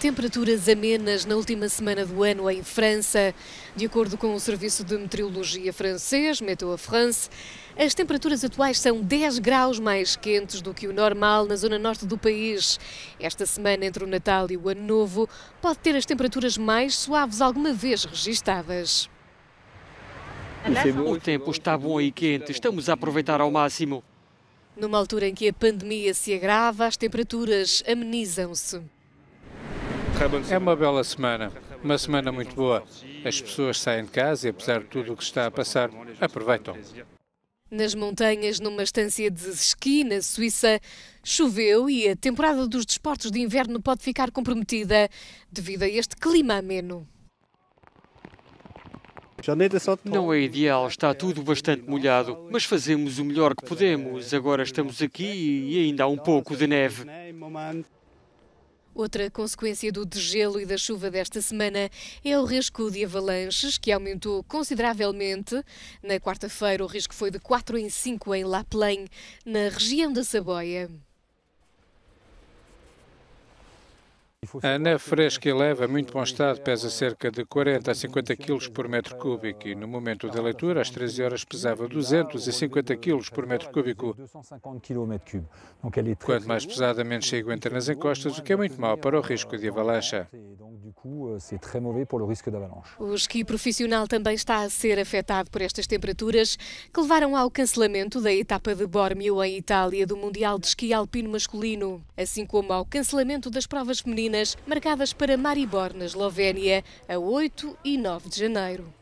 Temperaturas amenas na última semana do ano em França. De acordo com o Serviço de Meteorologia francês, Météo France, as temperaturas atuais são 10 graus mais quentes do que o normal na zona norte do país. Esta semana, entre o Natal e o Ano Novo, pode ter as temperaturas mais suaves alguma vez registadas. O tempo está bom e quente, estamos a aproveitar ao máximo. Numa altura em que a pandemia se agrava, as temperaturas amenizam-se. É uma bela semana, uma semana muito boa. As pessoas saem de casa e, apesar de tudo o que está a passar, aproveitam. Nas montanhas, numa estância de esqui na Suíça, choveu e a temporada dos desportos de inverno pode ficar comprometida devido a este clima ameno. Não é ideal, está tudo bastante molhado, mas fazemos o melhor que podemos. Agora estamos aqui e ainda há um pouco de neve. Outra consequência do degelo e da chuva desta semana é o risco de avalanches, que aumentou consideravelmente. Na quarta-feira, o risco foi de 4 em 5 em Laplém, na região da Saboia. A neve então, fresca e leve a muito bom estado, é pesa cerca de 40 a 50 kg por metro cúbico e no momento da leitura, às 13 então, horas, pesava 250 kg por metro cúbico. É Quanto mais pesada, menos se aguenta nas encostas, o que é muito mau para o risco de avalanche. Euh, o esqui profissional também está a ser afetado por estas temperaturas que levaram ao cancelamento da etapa de Bormio em Itália do Mundial de Esqui Alpino Masculino, assim como ao cancelamento das provas femininas marcadas para Maribor, na Eslovénia, a 8 e 9 de janeiro.